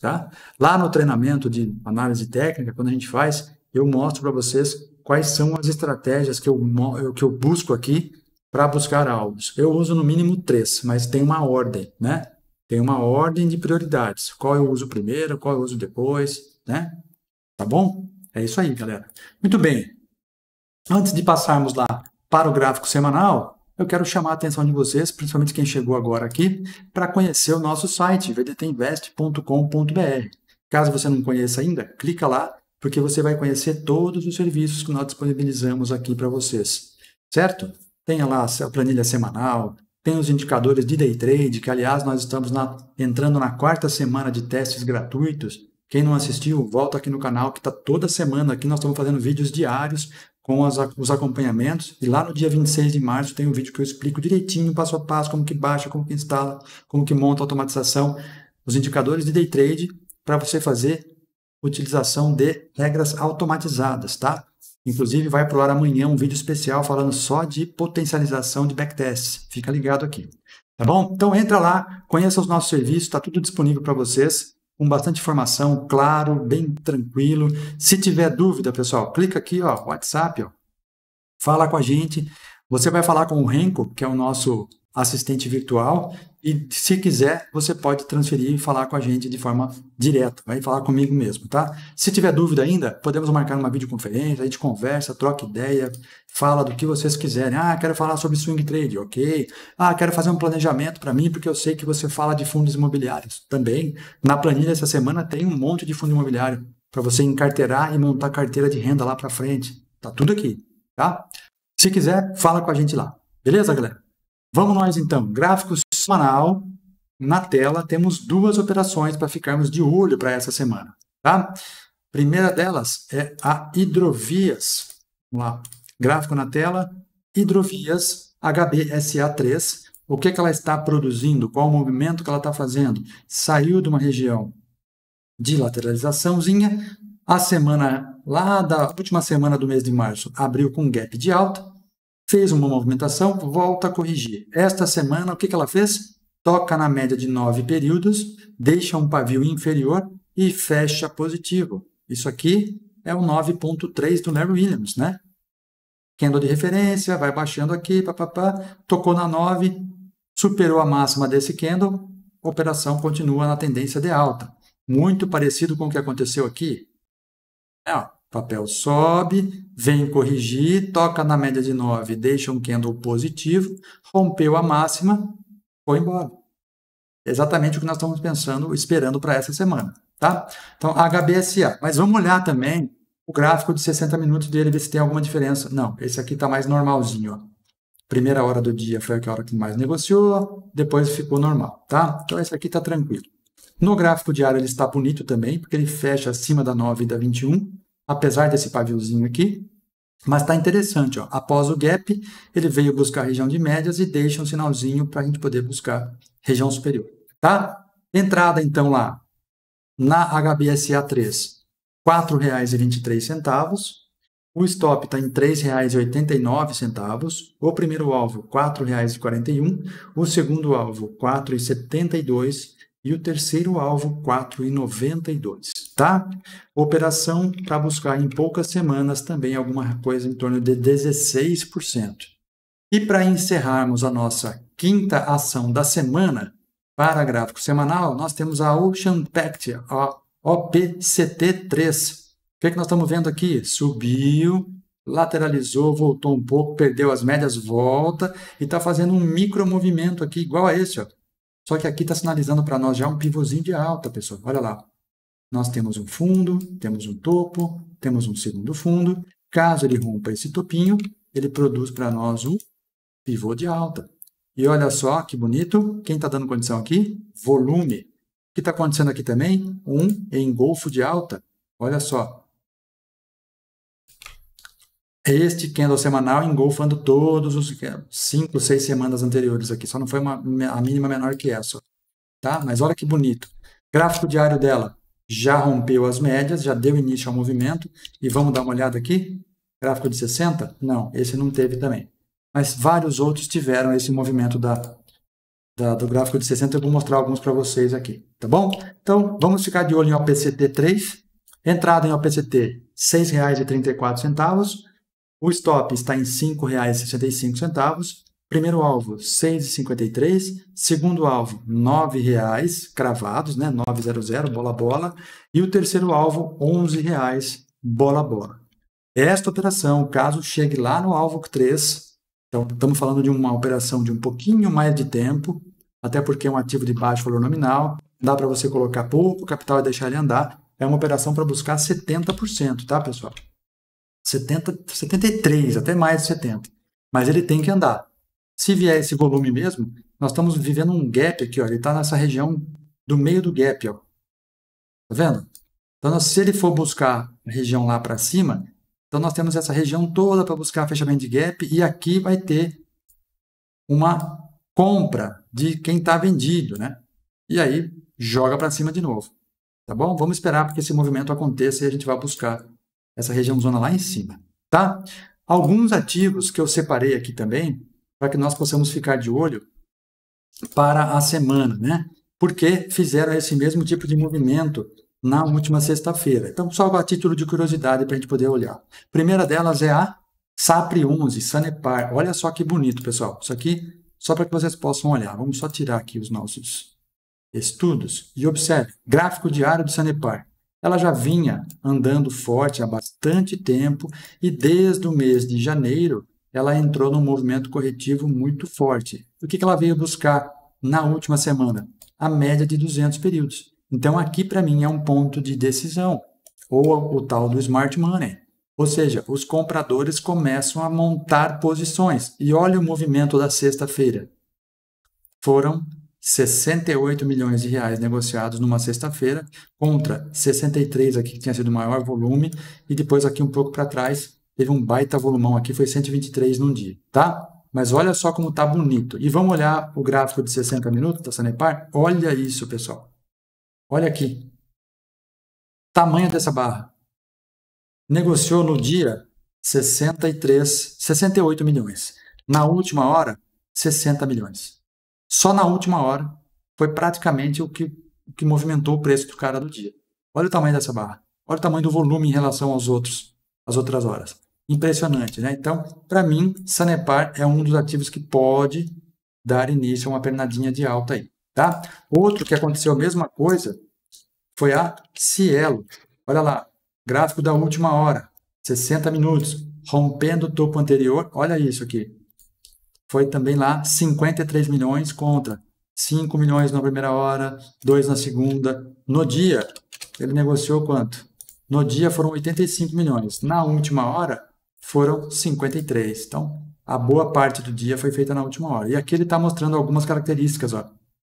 Tá? Lá no treinamento de análise técnica, quando a gente faz, eu mostro para vocês quais são as estratégias que eu, que eu busco aqui para buscar alvos. Eu uso no mínimo três, mas tem uma ordem, né? Tem uma ordem de prioridades. Qual eu uso primeiro, qual eu uso depois, né? Tá bom? É isso aí, galera. Muito bem. Antes de passarmos lá para o gráfico semanal, eu quero chamar a atenção de vocês, principalmente quem chegou agora aqui, para conhecer o nosso site, vdtinvest.com.br. Caso você não conheça ainda, clica lá, porque você vai conhecer todos os serviços que nós disponibilizamos aqui para vocês. Certo? Tenha lá a planilha semanal, tem os indicadores de day trade, que aliás nós estamos na, entrando na quarta semana de testes gratuitos. Quem não assistiu, volta aqui no canal que está toda semana aqui nós estamos fazendo vídeos diários com as, os acompanhamentos. E lá no dia 26 de março tem um vídeo que eu explico direitinho, passo a passo, como que baixa, como que instala, como que monta a automatização, os indicadores de day trade para você fazer utilização de regras automatizadas, tá? Inclusive vai pro ar amanhã um vídeo especial falando só de potencialização de backtests. Fica ligado aqui. Tá bom? Então entra lá, conheça os nossos serviços, está tudo disponível para vocês com bastante informação, claro, bem tranquilo. Se tiver dúvida, pessoal, clica aqui, ó, WhatsApp, ó, fala com a gente. Você vai falar com o Renko, que é o nosso assistente virtual. E se quiser, você pode transferir e falar com a gente de forma direta. Vai falar comigo mesmo, tá? Se tiver dúvida ainda, podemos marcar uma videoconferência, a gente conversa, troca ideia, fala do que vocês quiserem. Ah, quero falar sobre swing trade, ok. Ah, quero fazer um planejamento para mim, porque eu sei que você fala de fundos imobiliários. Também, na planilha essa semana tem um monte de fundo imobiliário para você encarteirar e montar carteira de renda lá para frente. Tá tudo aqui, tá? Se quiser, fala com a gente lá. Beleza, galera? Vamos nós então, gráfico semanal. Na tela temos duas operações para ficarmos de olho para essa semana, tá? Primeira delas é a hidrovias. Vamos lá, gráfico na tela, hidrovias HBSA3. O que, que ela está produzindo? Qual o movimento que ela está fazendo? Saiu de uma região de lateralizaçãozinha. A semana lá da última semana do mês de março abriu com um gap de alta fez uma movimentação, volta a corrigir. Esta semana, o que, que ela fez? Toca na média de nove períodos, deixa um pavio inferior e fecha positivo. Isso aqui é o 9.3 do Larry Williams, né? Candle de referência, vai baixando aqui, papapá, tocou na 9, superou a máxima desse candle, operação continua na tendência de alta. Muito parecido com o que aconteceu aqui. É, ó, Papel sobe, vem corrigir, toca na média de 9, deixa um candle positivo, rompeu a máxima, foi embora. Exatamente o que nós estamos pensando, esperando para essa semana, tá? Então, HBSA. Mas vamos olhar também o gráfico de 60 minutos dele, ver se tem alguma diferença. Não, esse aqui está mais normalzinho, ó. Primeira hora do dia foi a hora que mais negociou, depois ficou normal, tá? Então, esse aqui está tranquilo. No gráfico diário ele está bonito também, porque ele fecha acima da 9 e da 21 apesar desse paviozinho aqui. Mas está interessante, ó. após o gap, ele veio buscar a região de médias e deixa um sinalzinho para a gente poder buscar região superior. Tá? Entrada, então, lá na HBSA3, R$ 4,23. O stop está em R$ 3,89. O primeiro alvo, R$ 4,41. O segundo alvo, R$ 4,72 e o terceiro alvo 4,92, tá? Operação para buscar em poucas semanas também alguma coisa em torno de 16%. E para encerrarmos a nossa quinta ação da semana, para gráfico semanal, nós temos a Ocean Pact, a OPCT3. O que, é que nós estamos vendo aqui? Subiu, lateralizou, voltou um pouco, perdeu as médias, volta e está fazendo um micro movimento aqui igual a esse, ó só que aqui está sinalizando para nós já um pivôzinho de alta, pessoal. Olha lá. Nós temos um fundo, temos um topo, temos um segundo fundo. Caso ele rompa esse topinho, ele produz para nós um pivô de alta. E olha só que bonito. Quem está dando condição aqui? Volume. O que está acontecendo aqui também? Um engolfo de alta. Olha só, este candle semanal engolfando todos os cinco, seis semanas anteriores aqui. Só não foi uma, a mínima menor que essa. Tá? Mas olha que bonito. Gráfico diário dela já rompeu as médias, já deu início ao movimento. E vamos dar uma olhada aqui. Gráfico de 60? Não, esse não teve também. Mas vários outros tiveram esse movimento da, da do gráfico de 60. Eu vou mostrar alguns para vocês aqui, tá bom? Então, vamos ficar de olho em OPCT 3. Entrada em OPCT, R$ 6,34 o stop está em R$ 5,65. Primeiro alvo, R$ 6,53. Segundo alvo, R$ 9,00 cravados, né? 9,00 bola bola. E o terceiro alvo, R$ 11,00 bola bola. É esta operação, caso chegue lá no alvo 3, então estamos falando de uma operação de um pouquinho mais de tempo, até porque é um ativo de baixo valor nominal, dá para você colocar pouco capital e deixar ele andar. É uma operação para buscar 70%, tá, pessoal? 70, 73, até mais de 70. Mas ele tem que andar. Se vier esse volume mesmo, nós estamos vivendo um gap aqui, ó. Ele está nessa região do meio do gap, ó. Tá vendo? Então, nós, se ele for buscar a região lá para cima, então nós temos essa região toda para buscar fechamento de gap e aqui vai ter uma compra de quem está vendido, né? E aí joga para cima de novo, tá bom? Vamos esperar porque esse movimento aconteça e a gente vai buscar essa região zona lá em cima, tá? Alguns ativos que eu separei aqui também, para que nós possamos ficar de olho para a semana, né? Porque fizeram esse mesmo tipo de movimento na última sexta-feira. Então, só a título de curiosidade para a gente poder olhar. Primeira delas é a Sapri 11, Sanepar. Olha só que bonito, pessoal. Isso aqui, só para que vocês possam olhar. Vamos só tirar aqui os nossos estudos e observe. Gráfico diário de Sanepar. Ela já vinha andando forte há bastante tempo e desde o mês de janeiro ela entrou num movimento corretivo muito forte. O que ela veio buscar na última semana? A média de 200 períodos. Então aqui para mim é um ponto de decisão ou o tal do smart money. Ou seja, os compradores começam a montar posições. E olha o movimento da sexta-feira. Foram 68 milhões de reais negociados numa sexta-feira, contra 63 aqui, que tinha sido o maior volume, e depois aqui um pouco para trás, teve um baita volumão aqui, foi 123 num dia, tá? Mas olha só como tá bonito. E vamos olhar o gráfico de 60 minutos da Sanepar? Olha isso, pessoal. Olha aqui. Tamanho dessa barra. Negociou no dia 63, 68 milhões. Na última hora, 60 milhões. Só na última hora foi praticamente o que, o que movimentou o preço do cara do dia. Olha o tamanho dessa barra. Olha o tamanho do volume em relação aos outros, às outras horas. Impressionante, né? Então, para mim, Sanepar é um dos ativos que pode dar início a uma pernadinha de alta aí, tá? Outro que aconteceu a mesma coisa foi a Cielo. Olha lá, gráfico da última hora, 60 minutos, rompendo o topo anterior. Olha isso aqui foi também lá 53 milhões contra 5 milhões na primeira hora, 2 na segunda. No dia, ele negociou quanto? No dia foram 85 milhões. Na última hora, foram 53. Então, a boa parte do dia foi feita na última hora. E aqui ele está mostrando algumas características. Ó.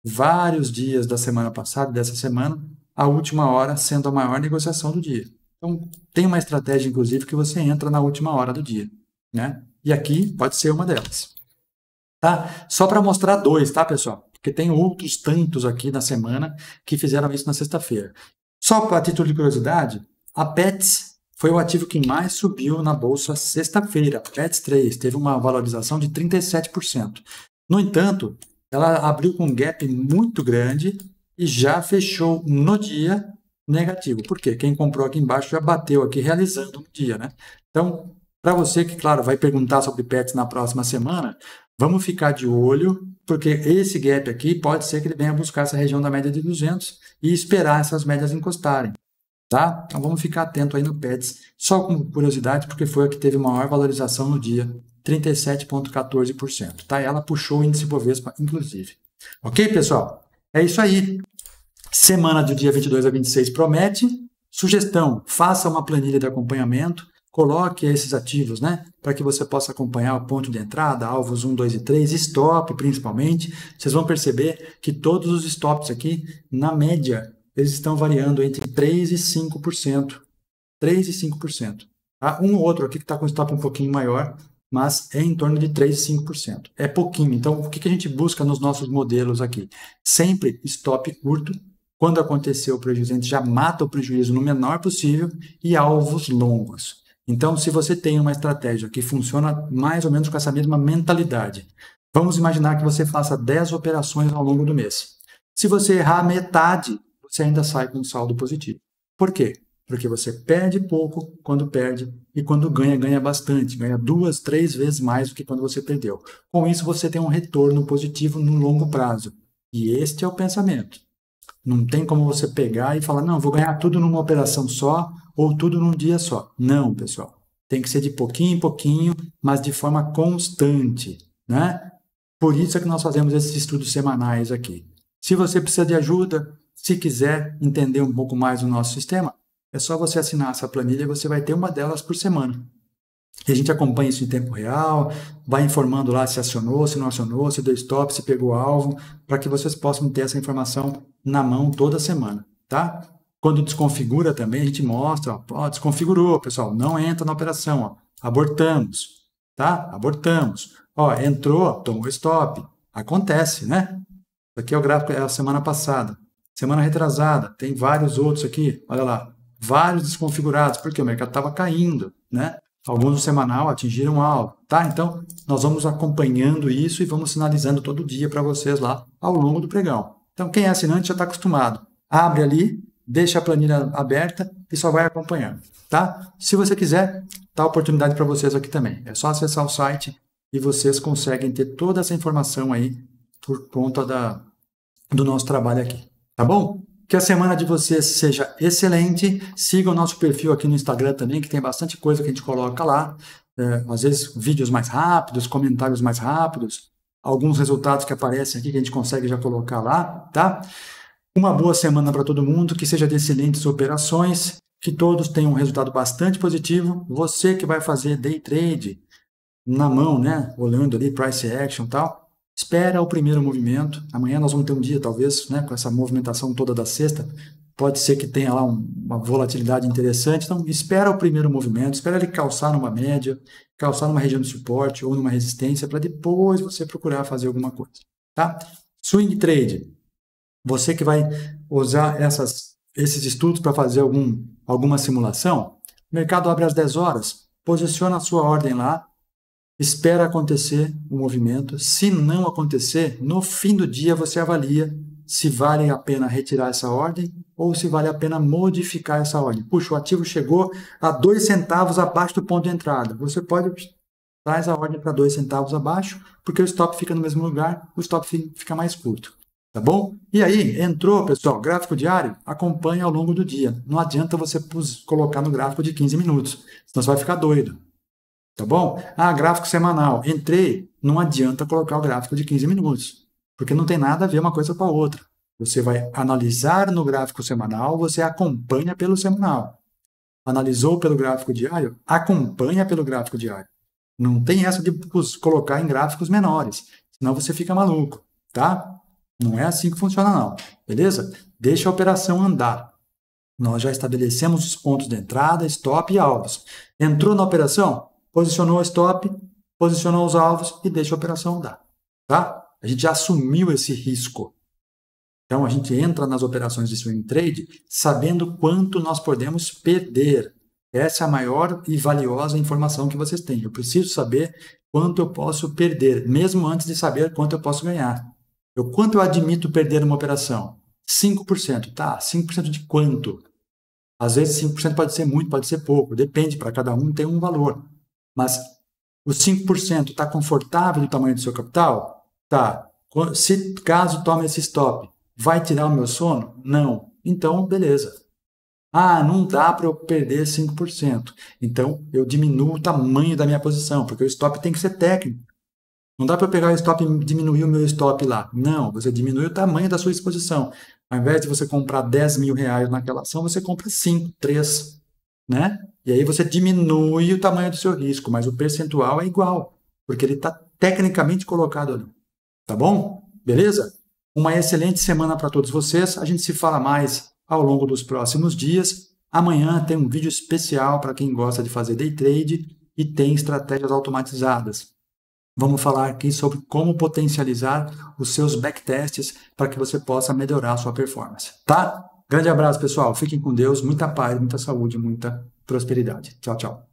Vários dias da semana passada, dessa semana, a última hora sendo a maior negociação do dia. Então, tem uma estratégia, inclusive, que você entra na última hora do dia. Né? E aqui pode ser uma delas tá? Só para mostrar dois, tá, pessoal? Porque tem outros tantos aqui na semana que fizeram isso na sexta-feira. Só para título de curiosidade, a Pets foi o ativo que mais subiu na bolsa sexta-feira. Pets 3 teve uma valorização de 37%. No entanto, ela abriu com um gap muito grande e já fechou no dia negativo. Por quê? Quem comprou aqui embaixo já bateu aqui realizando no dia, né? Então, para você que, claro, vai perguntar sobre pets na próxima semana, Vamos ficar de olho, porque esse gap aqui pode ser que ele venha buscar essa região da média de 200 e esperar essas médias encostarem. Tá? Então vamos ficar atento aí no PETS, só com curiosidade, porque foi a que teve maior valorização no dia, 37,14%. Tá? Ela puxou o índice Bovespa, inclusive. Ok, pessoal? É isso aí. Semana do dia 22 a 26 promete. Sugestão: faça uma planilha de acompanhamento Coloque esses ativos, né? Para que você possa acompanhar o ponto de entrada, alvos 1, 2 e 3, stop principalmente. Vocês vão perceber que todos os stops aqui, na média, eles estão variando entre 3 e 5%. 3 e 5%. Há tá? Um ou outro aqui que está com stop um pouquinho maior, mas é em torno de 3 e 5%. É pouquinho. Então, o que a gente busca nos nossos modelos aqui? Sempre stop curto. Quando aconteceu o prejuízo, a gente já mata o prejuízo no menor possível e alvos longos. Então, se você tem uma estratégia que funciona mais ou menos com essa mesma mentalidade, vamos imaginar que você faça 10 operações ao longo do mês. Se você errar metade, você ainda sai com um saldo positivo. Por quê? Porque você perde pouco quando perde e quando ganha, ganha bastante, ganha duas, três vezes mais do que quando você perdeu. Com isso, você tem um retorno positivo no longo prazo. E este é o pensamento. Não tem como você pegar e falar, não, vou ganhar tudo numa operação só ou tudo num dia só. Não, pessoal. Tem que ser de pouquinho em pouquinho, mas de forma constante, né? Por isso é que nós fazemos esses estudos semanais aqui. Se você precisa de ajuda, se quiser entender um pouco mais do nosso sistema, é só você assinar essa planilha e você vai ter uma delas por semana. E a gente acompanha isso em tempo real, vai informando lá se acionou, se não acionou, se deu stop, se pegou alvo, para que vocês possam ter essa informação na mão toda semana, tá? Quando desconfigura também, a gente mostra, ó, ó desconfigurou, pessoal, não entra na operação, ó, abortamos, tá? Abortamos. Ó, entrou, tomou stop. Acontece, né? Isso aqui é o gráfico é a semana passada. Semana retrasada, tem vários outros aqui, olha lá, vários desconfigurados, porque o mercado estava caindo, né? Alguns no semanal atingiram algo, tá? Então, nós vamos acompanhando isso e vamos sinalizando todo dia para vocês lá ao longo do pregão. Então, quem é assinante já está acostumado. Abre ali, deixa a planilha aberta e só vai acompanhando, tá? Se você quiser, tá oportunidade para vocês aqui também. É só acessar o site e vocês conseguem ter toda essa informação aí por conta da, do nosso trabalho aqui, tá bom? Que a semana de vocês seja excelente. Siga o nosso perfil aqui no Instagram também, que tem bastante coisa que a gente coloca lá. É, às vezes, vídeos mais rápidos, comentários mais rápidos, alguns resultados que aparecem aqui que a gente consegue já colocar lá, tá? Uma boa semana para todo mundo, que seja de excelentes operações, que todos tenham um resultado bastante positivo. Você que vai fazer day trade na mão, né? Olhando ali price action e tal Espera o primeiro movimento. Amanhã nós vamos ter um dia, talvez, né, com essa movimentação toda da sexta. Pode ser que tenha lá um, uma volatilidade interessante. Então, espera o primeiro movimento, espera ele calçar numa média, calçar numa região de suporte ou numa resistência, para depois você procurar fazer alguma coisa. Tá? Swing trade. Você que vai usar essas, esses estudos para fazer algum, alguma simulação, o mercado abre às 10 horas, posiciona a sua ordem lá, espera acontecer o movimento. Se não acontecer, no fim do dia você avalia se vale a pena retirar essa ordem ou se vale a pena modificar essa ordem. Puxa, o ativo chegou a dois centavos abaixo do ponto de entrada. Você pode traz a ordem para dois centavos abaixo, porque o stop fica no mesmo lugar, o stop fica mais curto. Tá bom? E aí, entrou, pessoal, gráfico diário, acompanha ao longo do dia. Não adianta você colocar no gráfico de 15 minutos, senão você vai ficar doido. Tá bom? Ah, gráfico semanal. Entrei, não adianta colocar o gráfico de 15 minutos, porque não tem nada a ver uma coisa com a outra. Você vai analisar no gráfico semanal, você acompanha pelo semanal. Analisou pelo gráfico diário, acompanha pelo gráfico diário. Não tem essa de colocar em gráficos menores, senão você fica maluco, tá? Não é assim que funciona não, beleza? Deixa a operação andar. Nós já estabelecemos os pontos de entrada, stop e alvos. Entrou na operação? posicionou o stop, posicionou os alvos e deixa a operação andar. Tá? A gente já assumiu esse risco. Então a gente entra nas operações de swing trade sabendo quanto nós podemos perder. Essa é a maior e valiosa informação que vocês têm. Eu preciso saber quanto eu posso perder, mesmo antes de saber quanto eu posso ganhar. Eu, quanto eu admito perder uma operação? 5%. Tá, 5% de quanto? Às vezes 5% pode ser muito, pode ser pouco, depende, para cada um tem um valor. Mas o 5% está confortável do tamanho do seu capital? Tá. Se caso tome esse stop, vai tirar o meu sono? Não. Então, beleza. Ah, não dá para eu perder 5%. Então, eu diminuo o tamanho da minha posição, porque o stop tem que ser técnico. Não dá para eu pegar o stop e diminuir o meu stop lá. Não, você diminui o tamanho da sua exposição. Ao invés de você comprar 10 mil reais naquela ação, você compra 5, 3, né? E aí você diminui o tamanho do seu risco, mas o percentual é igual, porque ele está tecnicamente colocado ali. Tá bom? Beleza? Uma excelente semana para todos vocês. A gente se fala mais ao longo dos próximos dias. Amanhã tem um vídeo especial para quem gosta de fazer day trade e tem estratégias automatizadas. Vamos falar aqui sobre como potencializar os seus backtests para que você possa melhorar a sua performance, tá? Grande abraço, pessoal. Fiquem com Deus. Muita paz, muita saúde, muita prosperidade. Tchau, tchau.